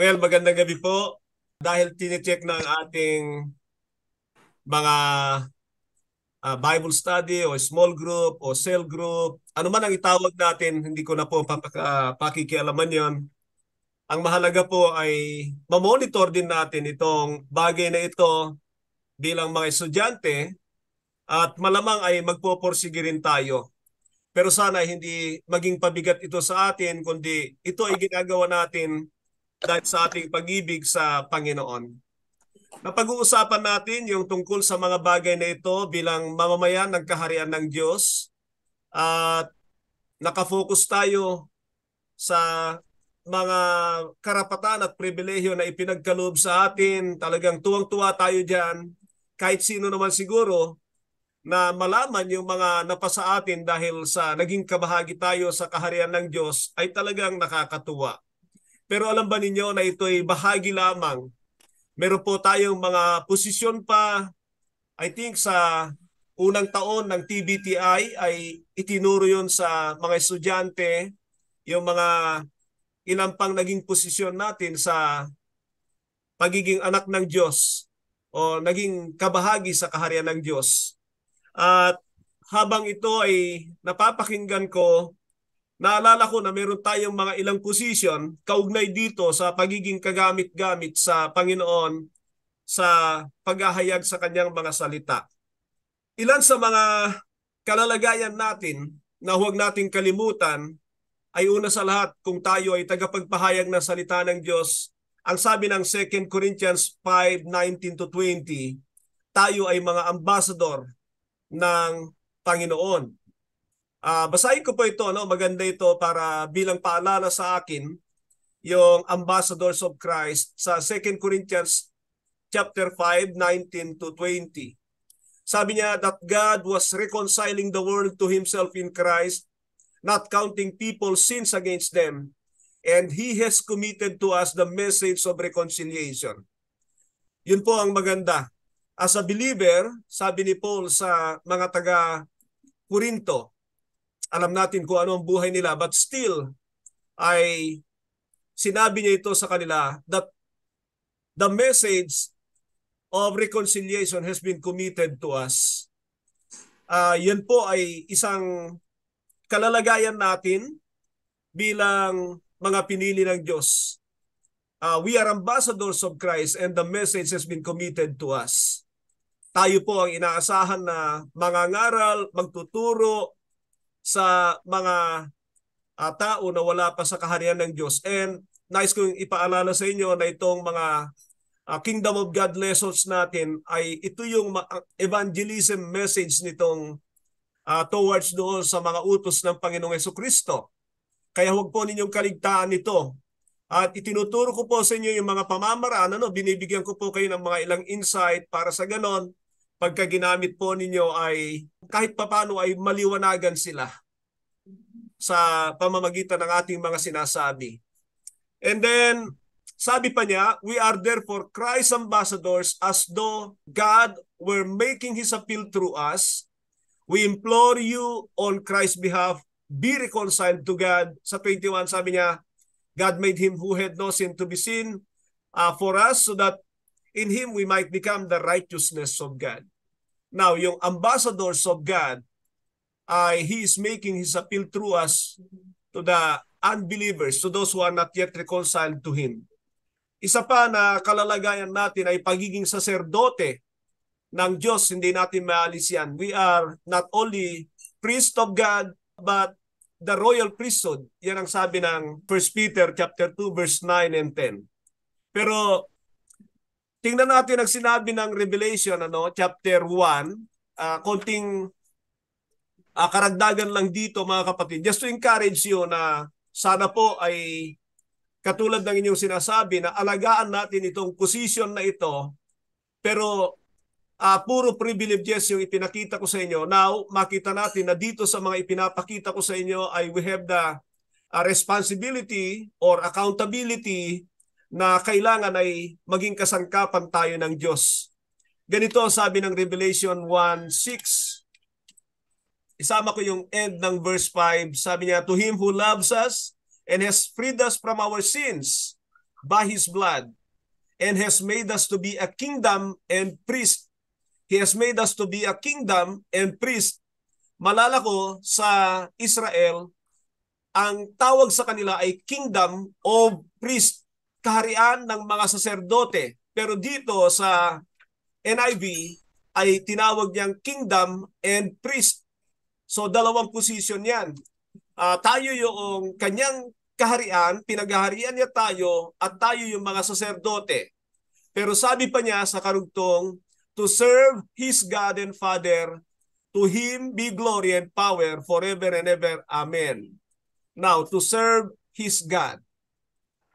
Well, magandang gabi po. Dahil tinicheck na ang ating mga uh, Bible study o small group o cell group, ano man ang itawag natin, hindi ko na po papaka, pakikialaman yon. Ang mahalaga po ay mamonitor din natin itong bagay na ito bilang mga estudyante at malamang ay magpo magpoporsige rin tayo. Pero sana hindi maging pabigat ito sa atin kundi ito ay ginagawa natin dahil sa ating pag-ibig sa Panginoon. Napag-uusapan natin yung tungkol sa mga bagay na ito bilang mamamayan ng kaharian ng Diyos at nakafocus tayo sa mga karapatan at pribilehyo na ipinagkaloob sa atin. Talagang tuwang-tuwa tayo dyan kahit sino naman siguro na malaman yung mga napasa atin dahil sa naging kabahagi tayo sa kaharian ng Diyos ay talagang nakakatuwa. Pero alam ba ninyo na ito ay bahagi lamang. Meron po tayong mga posisyon pa, I think sa unang taon ng TBTI ay itinuro yon sa mga estudyante, yung mga ilang pang naging posisyon natin sa pagiging anak ng Diyos o naging kabahagi sa kaharian ng Diyos. At habang ito ay napapakinggan ko, naalala ko na meron tayong mga ilang position kaugnay dito sa pagiging kagamit-gamit sa Panginoon sa paghahayag sa kanyang mga salita. Ilan sa mga kalalagayan natin na huwag nating kalimutan ay una sa lahat kung tayo ay tagapagpahayag ng salita ng Diyos. Ang sabi ng 2 Corinthians 5:19 to 20, tayo ay mga ambassador ng Panginoon Uh, basahin ko po ito, no? maganda ito para bilang paalala sa akin yung ambassadors of Christ sa 2 Corinthians chapter 5, 19 to 20. Sabi niya that God was reconciling the world to himself in Christ, not counting people's sins against them, and he has committed to us the message of reconciliation. Yun po ang maganda. As a believer, sabi ni Paul sa mga taga Corinto, alam natin kung ano ang buhay nila but still ay sinabi niya ito sa kanila that the message of reconciliation has been committed to us. Uh, ah, yan po ay isang kalalagayan natin bilang mga pinili ng Diyos. Uh, we are ambassadors of Christ and the message has been committed to us. Tayo po ang inaasahan na mangangaral, magtuturo, sa mga uh, tao na wala pa sa kaharian ng Diyos. And nais kong ipaalala sa inyo na itong mga uh, Kingdom of God lessons natin ay ito yung evangelism message nitong uh, towards doon sa mga utos ng Panginoong Yeso Kristo. Kaya huwag po ninyong kaligtaan ito. At itinuturo ko po sa inyo yung mga pamamaraan. Ano, binibigyan ko po kayo ng mga ilang insight para sa ganon pagka ginamit po ninyo ay kahit papano ay maliwanagan sila sa pamamagitan ng ating mga sinasabi. And then, sabi pa niya, we are therefore Christ's ambassadors as though God were making His appeal through us. We implore you on Christ's behalf, be reconciled to God. Sa 21, sabi niya, God made Him who had no sin to be sin uh, for us so that in Him we might become the righteousness of God. Now, yung ambassadors of God, ay uh, He is making His appeal through us to the unbelievers, to those who are not yet reconciled to Him. Isa pa na kalalagayan natin ay pagiging saserdote ng Diyos. Hindi natin maalis yan. We are not only priest of God, but the royal priesthood. Yan ang sabi ng 1 Peter chapter 2 verse 9 and 10. Pero Tingnan natin ang sinabi ng Revelation ano, chapter 1, uh, ah, konting uh, karagdagan lang dito mga kapatid. Just to encourage you na sana po ay katulad ng inyong sinasabi na alagaan natin itong position na ito pero uh, puro privileges yung ipinakita ko sa inyo. Now, makita natin na dito sa mga ipinapakita ko sa inyo ay we have the uh, responsibility or accountability na kailangan ay maging kasangkapan tayo ng Diyos. Ganito ang sabi ng Revelation 1.6. Isama ko yung end ng verse 5. Sabi niya, To Him who loves us and has freed us from our sins by His blood and has made us to be a kingdom and priest. He has made us to be a kingdom and priest. Malala ko sa Israel, ang tawag sa kanila ay kingdom of priest kaharian ng mga saserdote. Pero dito sa NIV ay tinawag niyang kingdom and priest. So dalawang position yan. Uh, tayo yung kanyang kaharian, pinaghaharian niya tayo at tayo yung mga saserdote. Pero sabi pa niya sa karugtong, to serve his God and Father, to him be glory and power forever and ever. Amen. Now, to serve his God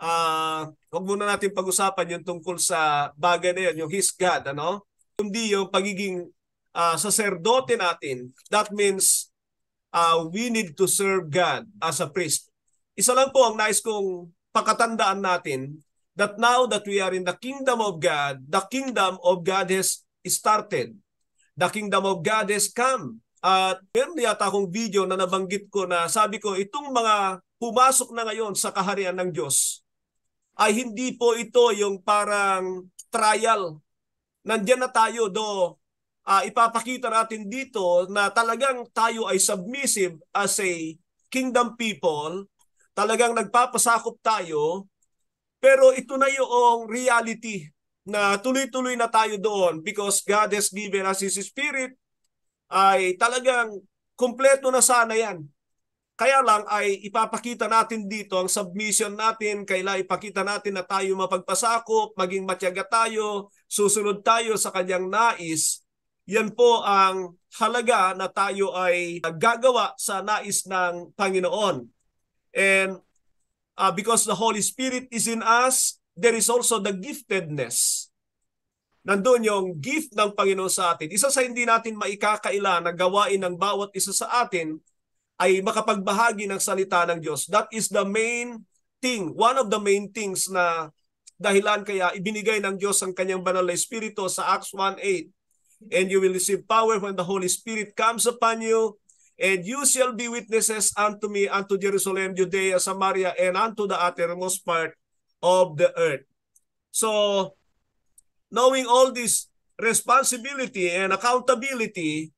uh, huwag muna natin pag-usapan yung tungkol sa bagay na yun, yung His God, ano? Kundi yung pagiging uh, saserdote natin. That means uh, we need to serve God as a priest. Isa lang po ang nais kong pakatandaan natin that now that we are in the kingdom of God, the kingdom of God has started. The kingdom of God has come. At meron yata akong video na nabanggit ko na sabi ko, itong mga pumasok na ngayon sa kaharian ng Diyos, ay hindi po ito yung parang trial. Nandiyan na tayo do uh, ipapakita natin dito na talagang tayo ay submissive as a kingdom people. Talagang nagpapasakop tayo. Pero ito na yung reality na tuloy-tuloy na tayo doon because God has given us His Spirit ay talagang kompleto na sana yan. Kaya lang ay ipapakita natin dito ang submission natin, kaila ipakita natin na tayo mapagpasakop, maging matyaga tayo, susunod tayo sa kanyang nais. Yan po ang halaga na tayo ay gagawa sa nais ng Panginoon. And uh, because the Holy Spirit is in us, there is also the giftedness. Nandun yung gift ng Panginoon sa atin. Isa sa hindi natin maikakaila na gawain ng bawat isa sa atin ay makapagbahagi ng salita ng Diyos. That is the main thing, one of the main things na dahilan kaya ibinigay ng Diyos ang kanyang banal na Espiritu sa Acts 1.8. And you will receive power when the Holy Spirit comes upon you, and you shall be witnesses unto me, unto Jerusalem, Judea, Samaria, and unto the uttermost part of the earth. So, knowing all this responsibility and accountability,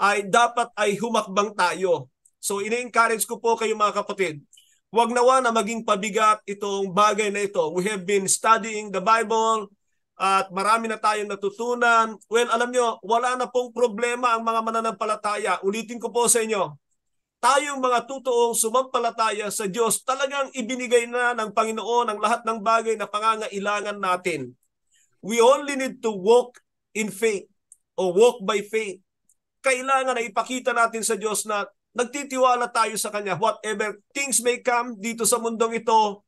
ay dapat ay humakbang tayo So ine-encourage ko po kayo mga kapatid, huwag nawa na maging pabigat itong bagay na ito. We have been studying the Bible at marami na tayong natutunan. Well, alam nyo, wala na pong problema ang mga mananampalataya. Ulitin ko po sa inyo, tayong mga totoong sumampalataya sa Diyos, talagang ibinigay na ng Panginoon ang lahat ng bagay na pangangailangan natin. We only need to walk in faith or walk by faith. Kailangan na ipakita natin sa Diyos na nagtitiwala tayo sa Kanya. Whatever things may come dito sa mundong ito,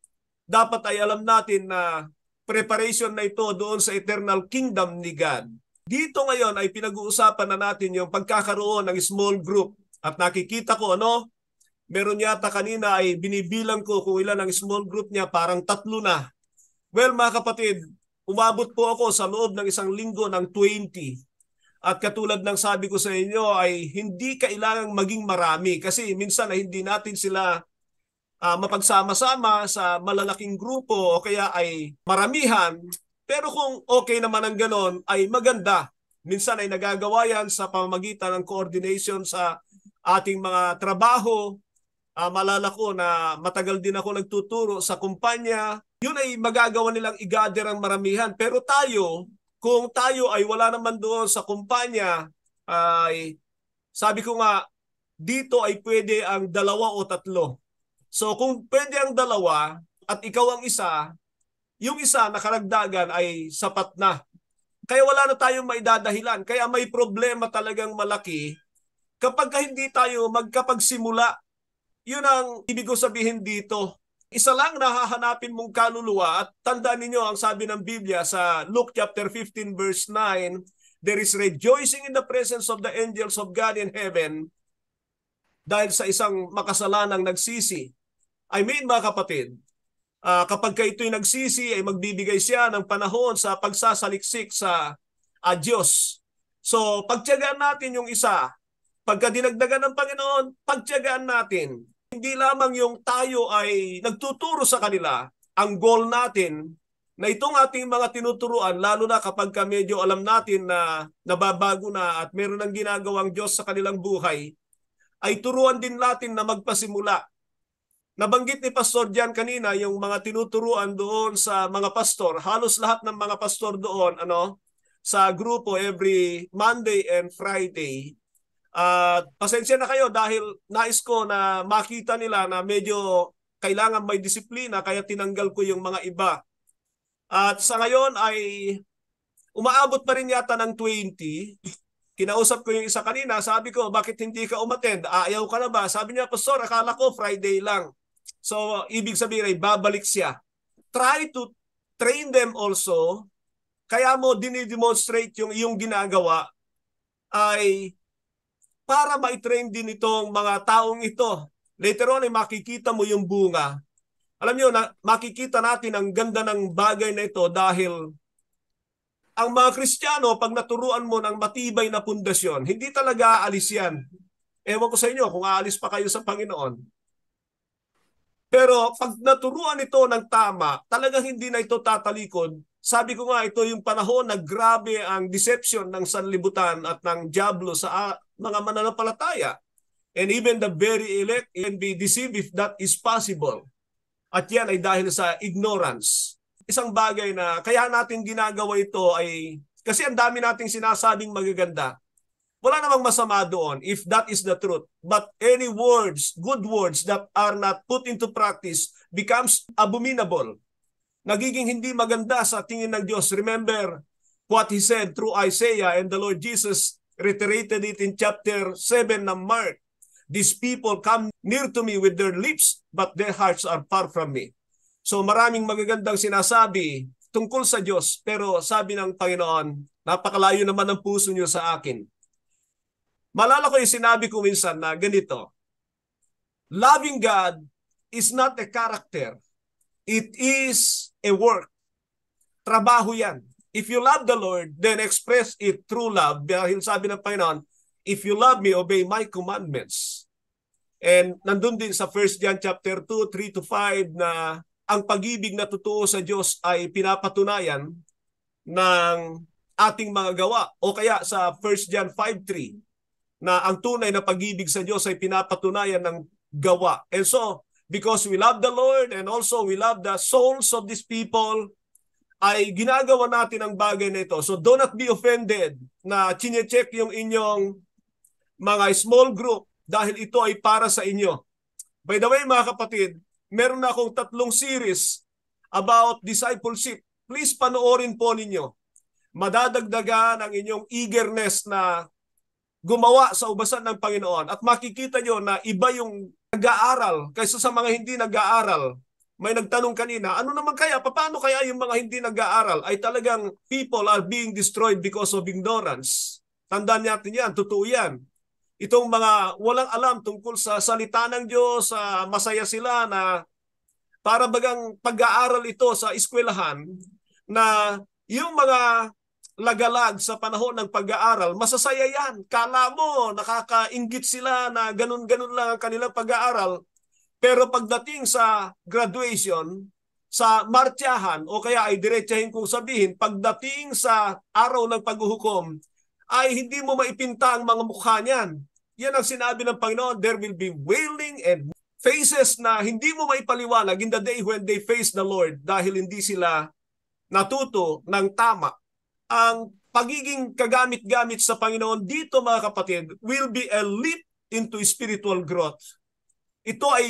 dapat ay alam natin na preparation na ito doon sa eternal kingdom ni God. Dito ngayon ay pinag-uusapan na natin yung pagkakaroon ng small group. At nakikita ko ano, meron yata kanina ay binibilang ko kung ilan ang small group niya, parang tatlo na. Well mga kapatid, umabot po ako sa loob ng isang linggo ng 20 at katulad ng sabi ko sa inyo ay hindi kailangang maging marami kasi minsan ay hindi natin sila uh, mapagsama-sama sa malalaking grupo o kaya ay maramihan. Pero kung okay naman ang ganon ay maganda. Minsan ay nagagawa yan sa pamamagitan ng coordination sa ating mga trabaho. Uh, ah, malala ko na matagal din ako nagtuturo sa kumpanya. Yun ay magagawa nilang i-gather ang maramihan. Pero tayo, kung tayo ay wala naman doon sa kumpanya, ay sabi ko nga, dito ay pwede ang dalawa o tatlo. So kung pwede ang dalawa at ikaw ang isa, yung isa na karagdagan ay sapat na. Kaya wala na tayong maidadahilan. Kaya may problema talagang malaki kapag hindi tayo magkapagsimula. Yun ang ibig ko sabihin dito. Isa lang nahahanapin mong kaluluwa at tandaan ninyo ang sabi ng Biblia sa Luke chapter 15 verse 9, there is rejoicing in the presence of the angels of God in heaven dahil sa isang makasalanang nagsisi. I mean mga kapatid, uh, kapag ka ito'y nagsisi ay magbibigay siya ng panahon sa pagsasaliksik sa uh, Diyos. So pagtyagaan natin yung isa, pagka dinagdagan ng Panginoon, pagtyagaan natin hindi lamang yung tayo ay nagtuturo sa kanila ang goal natin na itong ating mga tinuturuan, lalo na kapag ka medyo alam natin na nababago na at meron ng ginagawang Diyos sa kanilang buhay, ay turuan din natin na magpasimula. Nabanggit ni Pastor Jan kanina yung mga tinuturuan doon sa mga pastor. Halos lahat ng mga pastor doon ano sa grupo every Monday and Friday at ah, pasensya na kayo dahil nais ko na makita nila na medyo kailangan may disiplina kaya tinanggal ko yung mga iba. At sa ngayon ay umaabot pa rin yata ng 20. Kinausap ko yung isa kanina, sabi ko, bakit hindi ka umattend? Ah, ayaw ka na ba? Sabi niya, Pastor, akala ko Friday lang. So, ibig sabihin ay babalik siya. Try to train them also. Kaya mo dinidemonstrate yung iyong ginagawa ay para ma-train din itong mga taong ito. Later on ay makikita mo yung bunga. Alam niyo na makikita natin ang ganda ng bagay na ito dahil ang mga Kristiyano, pag naturuan mo ng matibay na pundasyon, hindi talaga aalis yan. Ewan ko sa inyo kung aalis pa kayo sa Panginoon. Pero pag naturuan ito ng tama, talagang hindi na ito tatalikod. Sabi ko nga, ito yung panahon na grabe ang deception ng sanlibutan at ng Diablo sa mga mananampalataya. And even the very elect can be deceived if that is possible. At yan ay dahil sa ignorance. Isang bagay na kaya natin ginagawa ito ay kasi ang dami nating sinasabing magaganda. Wala namang masama doon if that is the truth. But any words, good words that are not put into practice becomes abominable. Nagiging hindi maganda sa tingin ng Diyos. Remember what He said through Isaiah and the Lord Jesus reiterated it in chapter 7 ng Mark. These people come near to me with their lips, but their hearts are far from me. So maraming magagandang sinasabi tungkol sa Diyos, pero sabi ng Panginoon, napakalayo naman ang puso niyo sa akin. Malala ko yung sinabi ko minsan na ganito, Loving God is not a character. It is a work. Trabaho yan. If you love the Lord, then express it through love. Dahil sabi ng Panginoon, if you love me, obey my commandments. And nandun din sa 1 John chapter 2, 3 to 5 na ang pag-ibig na totoo sa Diyos ay pinapatunayan ng ating mga gawa. O kaya sa 1 John 5.3 na ang tunay na pag-ibig sa Diyos ay pinapatunayan ng gawa. And so, because we love the Lord and also we love the souls of these people, ay ginagawa natin ang bagay na ito. So do not be offended na chinecheck yung inyong mga small group dahil ito ay para sa inyo. By the way mga kapatid, meron na akong tatlong series about discipleship. Please panoorin po ninyo. Madadagdagan ang inyong eagerness na gumawa sa ubasan ng Panginoon at makikita nyo na iba yung nag-aaral kaysa sa mga hindi nag-aaral may nagtanong kanina, ano naman kaya, paano kaya yung mga hindi nag-aaral ay talagang people are being destroyed because of ignorance? Tandaan natin yan, totoo yan. Itong mga walang alam tungkol sa salita ng Diyos, uh, masaya sila na para bagang pag-aaral ito sa eskwelahan na yung mga lagalag sa panahon ng pag-aaral, masasaya yan. Kala mo, nakakaingit sila na ganun-ganun lang ang kanilang pag-aaral pero pagdating sa graduation, sa martyahan o kaya ay diretsahin kong sabihin, pagdating sa araw ng paghuhukom, ay hindi mo maipinta ang mga mukha niyan. Yan ang sinabi ng Panginoon, there will be wailing and faces na hindi mo maipaliwanag in the day when they face the Lord dahil hindi sila natuto ng tama. Ang pagiging kagamit-gamit sa Panginoon dito mga kapatid will be a leap into spiritual growth. Ito ay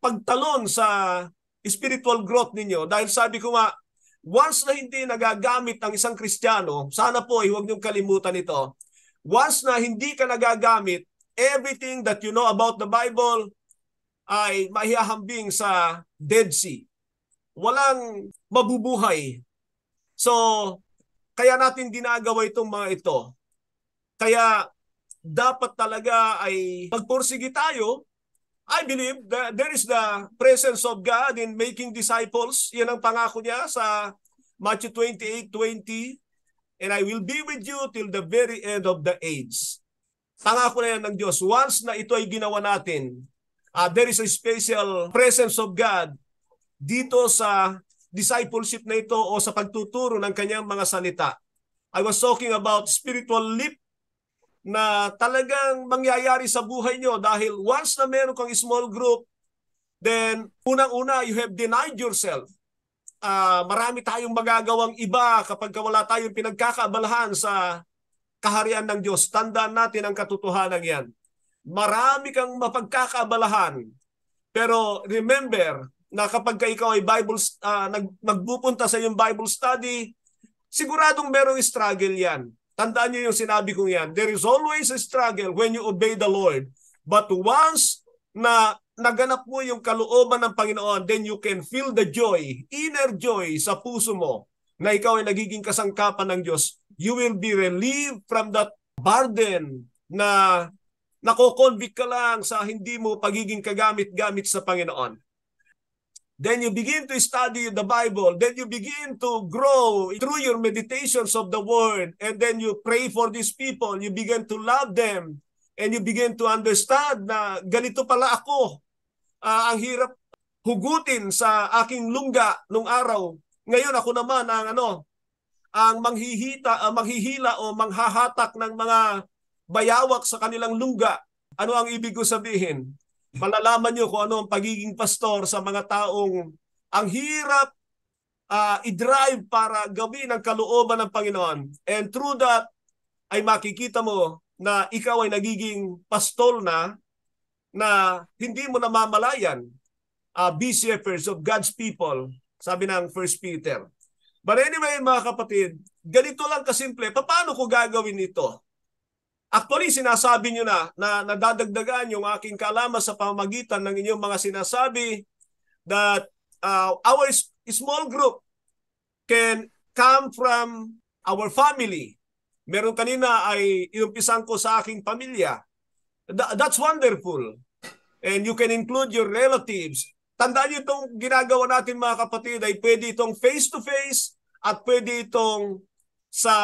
pagtalon sa spiritual growth ninyo dahil sabi ko nga, once na hindi nagagamit ang isang Kristiyano, sana po ay eh, huwag niyong kalimutan ito. Once na hindi ka nagagamit, everything that you know about the Bible ay mahihahambing sa Dead Sea. Walang mabubuhay. So, kaya natin ginagawa itong mga ito. Kaya dapat talaga ay magpursige tayo I believe that there is the presence of God in making disciples. Yan ang pangako niya sa Matthew 28:20, and I will be with you till the very end of the age. Pangako na yan ng Diyos. Once na ito ay ginawa natin, uh, there is a special presence of God dito sa discipleship na ito o sa pagtuturo ng kanyang mga salita. I was talking about spiritual leap na talagang mangyayari sa buhay nyo dahil once na meron kang small group, then unang-una, you have denied yourself. Uh, marami tayong magagawang iba kapag wala tayong pinagkakaabalahan sa kaharian ng Diyos. Tandaan natin ang katotohanan yan. Marami kang mapagkakaabalahan. Pero remember na kapag ka ikaw ay Bible uh, nag, magpupunta sa iyong Bible study, siguradong merong struggle yan. Tandaan niyo yung sinabi kong yan. There is always a struggle when you obey the Lord. But once na naganap mo yung kalooban ng Panginoon, then you can feel the joy, inner joy sa puso mo na ikaw ay nagiging kasangkapan ng Diyos. You will be relieved from that burden na nako ka lang sa hindi mo pagiging kagamit-gamit sa Panginoon. Then you begin to study the Bible. Then you begin to grow through your meditations of the Word. And then you pray for these people. You begin to love them. And you begin to understand na ganito pala ako. Uh, ang hirap hugutin sa aking lungga nung araw. Ngayon ako naman ang ano, ang manghihita, uh, manghihila o manghahatak ng mga bayawak sa kanilang lungga. Ano ang ibig ko sabihin? malalaman nyo kung ano ang pagiging pastor sa mga taong ang hirap uh, i-drive para gawin ang kalooban ng Panginoon. And through that, ay makikita mo na ikaw ay nagiging pastol na na hindi mo namamalayan uh, ah, BCFers of God's people, sabi ng 1 Peter. But anyway, mga kapatid, ganito lang kasimple. Paano ko gagawin ito? Actually, sinasabi nyo na na nadadagdagan yung aking kaalaman sa pamamagitan ng inyong mga sinasabi that uh, our small group can come from our family. Meron kanina ay iumpisan ko sa aking pamilya. Th- that's wonderful. And you can include your relatives. Tandaan niyo itong ginagawa natin mga kapatid ay pwede itong face to -face at pwede itong sa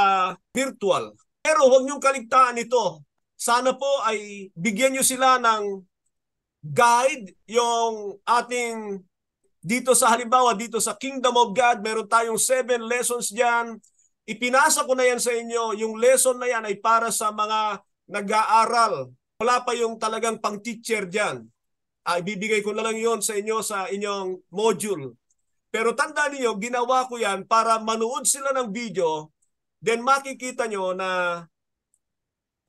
virtual. Pero huwag niyong kaligtaan ito. Sana po ay bigyan niyo sila ng guide yung ating dito sa halimbawa dito sa Kingdom of God, meron tayong seven lessons diyan. Ipinasa ko na yan sa inyo. Yung lesson na yan ay para sa mga nag-aaral. Wala pa yung talagang pang-teacher diyan. Ay, ah, ibibigay ko na lang yon sa inyo sa inyong module. Pero tanda niyo, ginawa ko yan para manood sila ng video then makikita nyo na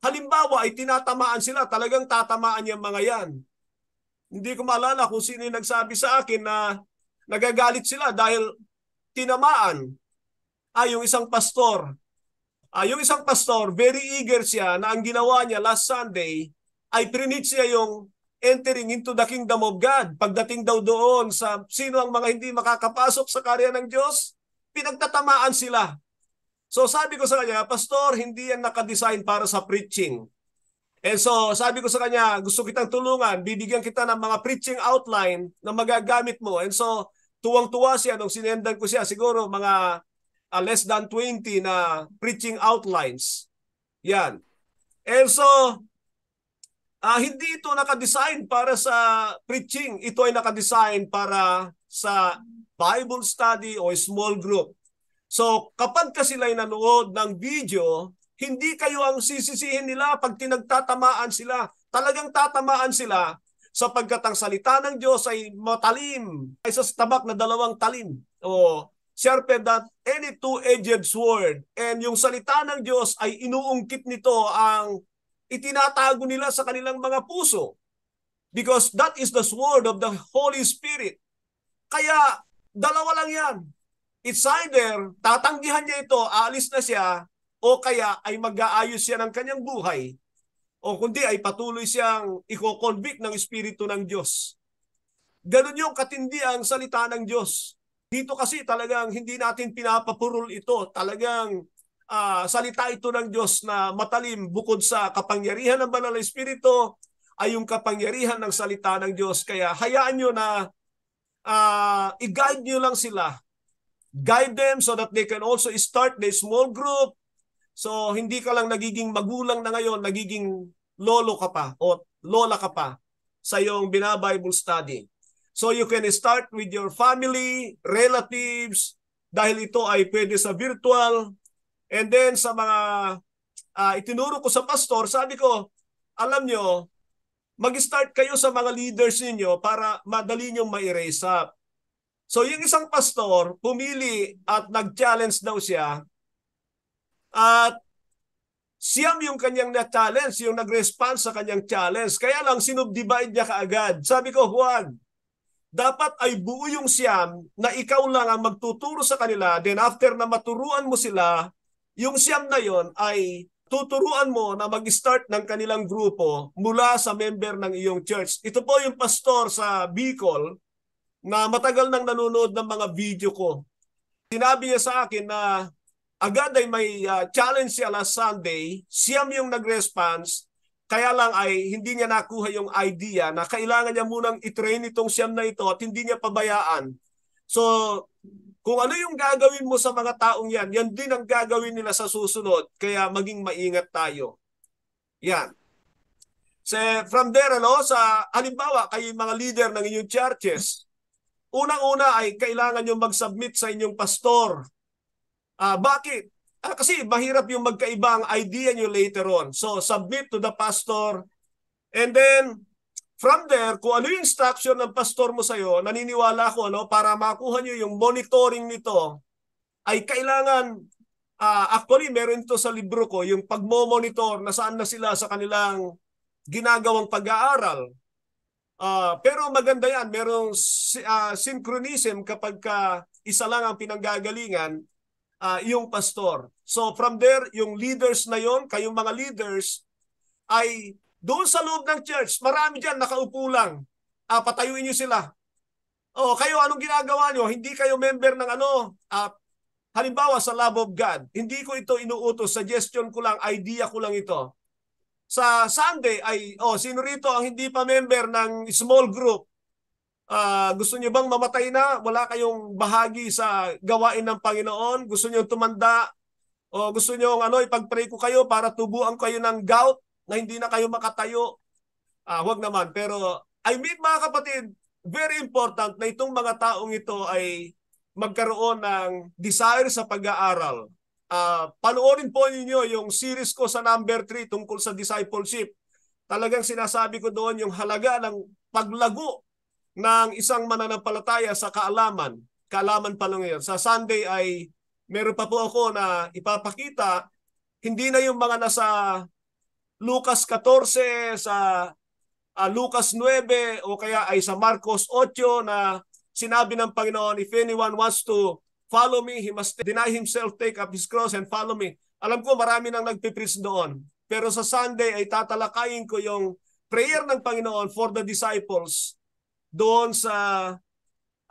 halimbawa ay tinatamaan sila, talagang tatamaan yung mga yan. Hindi ko maalala kung sino yung nagsabi sa akin na nagagalit sila dahil tinamaan ay ah, yung isang pastor. Ay, ah, yung isang pastor, very eager siya na ang ginawa niya last Sunday ay trinit niya yung entering into the kingdom of God. Pagdating daw doon sa sino ang mga hindi makakapasok sa karya ng Diyos, pinagtatamaan sila. So sabi ko sa kanya, Pastor, hindi yan nakadesign para sa preaching. And so sabi ko sa kanya, gusto kitang tulungan, bibigyan kita ng mga preaching outline na magagamit mo. And so tuwang-tuwa siya nung sinendan ko siya siguro mga uh, less than 20 na preaching outlines. Yan. And so uh, hindi ito nakadesign para sa preaching. Ito ay nakadesign para sa Bible study o small group. So kapag ka sila'y nanood ng video, hindi kayo ang sisisihin nila pag tinagtatamaan sila. Talagang tatamaan sila sapagkat ang salita ng Diyos ay matalim kaysa sa tabak na dalawang talim. O sharper than any two-edged sword. And yung salita ng Diyos ay inuungkit nito ang itinatago nila sa kanilang mga puso. Because that is the sword of the Holy Spirit. Kaya dalawa lang yan It's either tatanggihan niya ito, aalis na siya, o kaya ay mag-aayos siya ng kanyang buhay, o kundi ay patuloy siyang iko-convict ng Espiritu ng Diyos. Ganun yung katindi ang salita ng Diyos. Dito kasi talagang hindi natin pinapapurol ito. Talagang uh, salita ito ng Diyos na matalim bukod sa kapangyarihan ng Banal na Espiritu ay yung kapangyarihan ng salita ng Diyos. Kaya hayaan nyo na uh, i-guide nyo lang sila Guide them so that they can also start their small group. So hindi ka lang nagiging magulang na ngayon, nagiging lolo ka pa o lola ka pa sa iyong binabible study. So you can start with your family, relatives, dahil ito ay pwede sa virtual. And then sa mga uh, itinuro ko sa pastor, sabi ko, alam nyo, mag-start kayo sa mga leaders ninyo para madali nyong ma-erase up. So yung isang pastor, pumili at nag-challenge daw siya at siyam yung kanyang na-challenge, yung nag-response sa kanyang challenge. Kaya lang sinubdivide niya kaagad. Sabi ko, Juan, dapat ay buo yung siyam na ikaw lang ang magtuturo sa kanila. Then after na maturuan mo sila, yung siyam na yon ay tuturuan mo na mag-start ng kanilang grupo mula sa member ng iyong church. Ito po yung pastor sa Bicol na matagal nang nanonood ng mga video ko. Sinabi niya sa akin na agad ay may uh, challenge siya last Sunday, siyam yung nag-response, kaya lang ay hindi niya nakuha yung idea na kailangan niya munang itrain itong siyam na ito at hindi niya pabayaan. So, kung ano yung gagawin mo sa mga taong yan, yan din ang gagawin nila sa susunod. Kaya maging maingat tayo. Yan. So, from there, ano, sa halimbawa, kayo mga leader ng inyong churches, Unang-una ay kailangan yung mag-submit sa inyong pastor. Uh, bakit? Uh, kasi mahirap yung magkaiba ang idea nyo later on. So, submit to the pastor. And then, from there, kung ano yung instruction ng pastor mo sa'yo, naniniwala ko ano, para makuha nyo yung monitoring nito, ay kailangan, uh, actually meron ito sa libro ko, yung pagmo-monitor na saan na sila sa kanilang ginagawang pag-aaral. Uh, pero maganda yan, merong uh, synchronism kapag ka isa lang ang pinanggagalingan, uh, yung pastor. So from there, yung leaders na yon, kayong mga leaders, ay doon sa loob ng church, marami dyan nakaupo lang. Uh, patayuin nyo sila. O oh, kayo, anong ginagawa nyo? Hindi kayo member ng ano, uh, halimbawa sa love of God. Hindi ko ito inuutos, suggestion ko lang, idea ko lang ito sa Sunday ay, oh, sino rito ang hindi pa member ng small group? Uh, gusto niyo bang mamatay na? Wala kayong bahagi sa gawain ng Panginoon? Gusto niyo tumanda? O gusto niyo ano, ipagpray ko kayo para tubuan kayo ng gout na hindi na kayo makatayo? Ah, wag naman. Pero I mean mga kapatid, very important na itong mga taong ito ay magkaroon ng desire sa pag-aaral Uh, ah, panoorin po ninyo yung series ko sa number 3 tungkol sa discipleship. Talagang sinasabi ko doon yung halaga ng paglago ng isang mananampalataya sa kaalaman. Kaalaman pa lang yan. Sa Sunday ay meron pa po ako na ipapakita hindi na yung mga nasa Lucas 14 sa uh, Lucas 9 o kaya ay sa Marcos 8 na sinabi ng Panginoon if anyone wants to follow me, he must deny himself, take up his cross and follow me. Alam ko marami nang nagpipreach doon. Pero sa Sunday ay tatalakayin ko yung prayer ng Panginoon for the disciples doon sa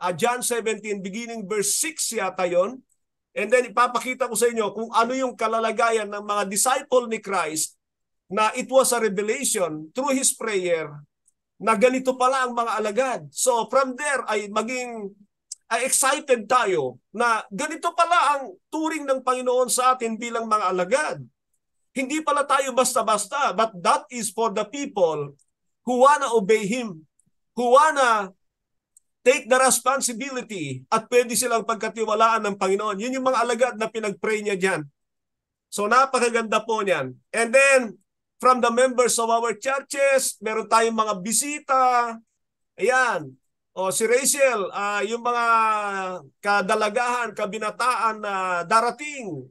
uh, John 17 beginning verse 6 yata yon. And then ipapakita ko sa inyo kung ano yung kalalagayan ng mga disciple ni Christ na it was a revelation through his prayer na ganito pala ang mga alagad. So from there ay maging uh, excited tayo na ganito pala ang turing ng Panginoon sa atin bilang mga alagad. Hindi pala tayo basta-basta, but that is for the people who wanna obey Him, who wanna take the responsibility at pwede silang pagkatiwalaan ng Panginoon. Yun yung mga alagad na pinag-pray niya dyan. So napakaganda po niyan. And then, from the members of our churches, meron tayong mga bisita. Ayan, o oh, si Rachel, uh, yung mga kadalagahan, kabinataan na uh, darating,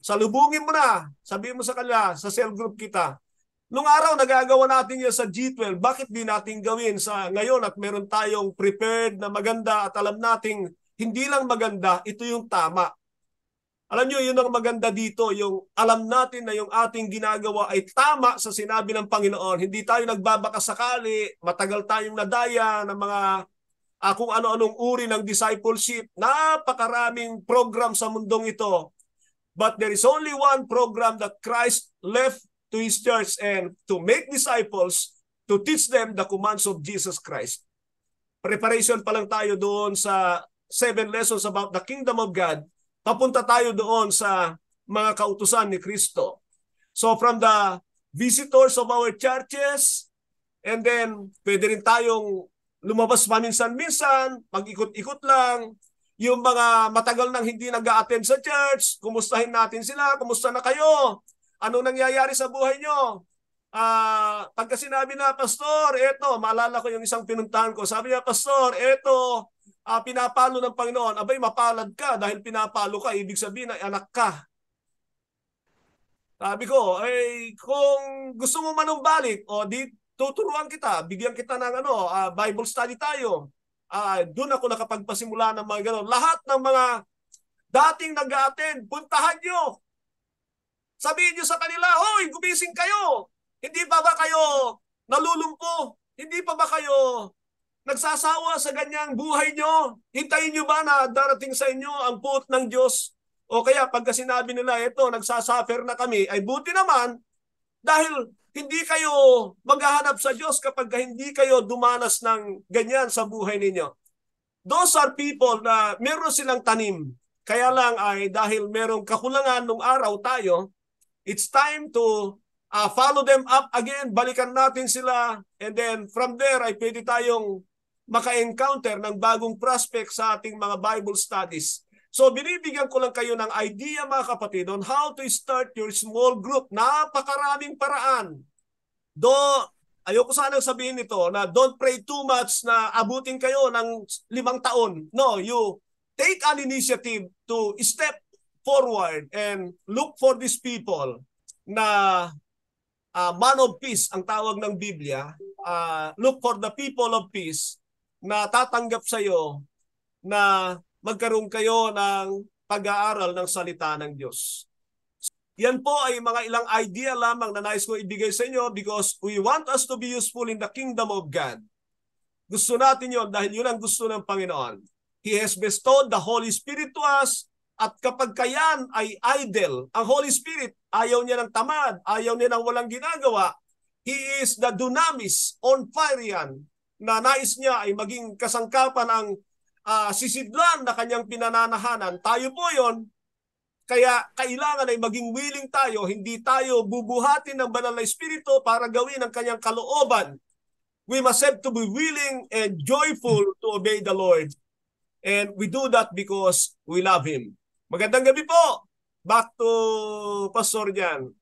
salubungin mo na. Sabihin mo sa kanila, sa cell group kita. Noong araw, nagagawa natin yan sa G12. Bakit di natin gawin sa ngayon at meron tayong prepared na maganda at alam nating hindi lang maganda, ito yung tama. Alam nyo, yun ang maganda dito, yung alam natin na yung ating ginagawa ay tama sa sinabi ng Panginoon. Hindi tayo nagbabakasakali, matagal tayong nadaya ng mga uh, kung ano-anong uri ng discipleship. Napakaraming program sa mundong ito. But there is only one program that Christ left to His church and to make disciples, to teach them the commands of Jesus Christ. Preparation pa lang tayo doon sa seven lessons about the kingdom of God. Papunta tayo doon sa mga kautusan ni Kristo. So from the visitors of our churches, and then pwede rin tayong lumabas paminsan-minsan, mag-ikot-ikot lang. Yung mga matagal nang hindi nag attend sa church, kumustahin natin sila, kumusta na kayo? anong nangyayari sa buhay nyo? Ah, uh, pagka sinabi na, Pastor, eto, maalala ko yung isang pinuntahan ko. Sabi niya, Pastor, eto, uh, pinapalo ng Panginoon. Abay, mapalad ka dahil pinapalo ka. Ibig sabihin ay anak ka. Sabi ko, ay, kung gusto mo manumbalik, o oh, di, tuturuan kita, bigyan kita ng ano, uh, Bible study tayo. Uh, ah, doon ako nakapagpasimula ng mga ganun. Lahat ng mga dating nag-attend, puntahan nyo. Sabihin nyo sa kanila, hoy, gumising kayo. Hindi pa ba kayo nalulumpo? Hindi pa ba kayo nagsasawa sa ganyang buhay nyo? Hintayin nyo ba na darating sa inyo ang put ng Diyos? O kaya pagka sinabi nila, ito, nagsasuffer na kami, ay buti naman dahil hindi kayo maghahanap sa Diyos kapag hindi kayo dumanas ng ganyan sa buhay ninyo. Those are people na meron silang tanim. Kaya lang ay dahil merong kakulangan nung araw tayo, it's time to uh, follow them up again. Balikan natin sila and then from there ay pwede tayong maka-encounter ng bagong prospect sa ating mga Bible studies. So binibigyan ko lang kayo ng idea mga kapatid on how to start your small group. Napakaraming paraan do ayoko sanang sabihin nito na don't pray too much na abutin kayo ng limang taon. No, you take an initiative to step forward and look for these people na uh, man of peace ang tawag ng Biblia. Uh, look for the people of peace na tatanggap sa iyo na magkaroon kayo ng pag-aaral ng salita ng Diyos. Yan po ay mga ilang idea lamang na nais ko ibigay sa inyo because we want us to be useful in the kingdom of God. Gusto natin yon dahil yun ang gusto ng Panginoon. He has bestowed the Holy Spirit to us at kapag kayan ay idle, ang Holy Spirit, ayaw niya ng tamad, ayaw niya ng walang ginagawa, He is the dunamis on fire yan na nais niya ay maging kasangkapan ang uh, sisidlan na kanyang pinananahanan. Tayo po yon kaya kailangan ay maging willing tayo, hindi tayo bubuhatin ng banal na Espiritu para gawin ang kanyang kalooban. We must have to be willing and joyful to obey the Lord. And we do that because we love Him. Magandang gabi po. Back to Pastor Jan.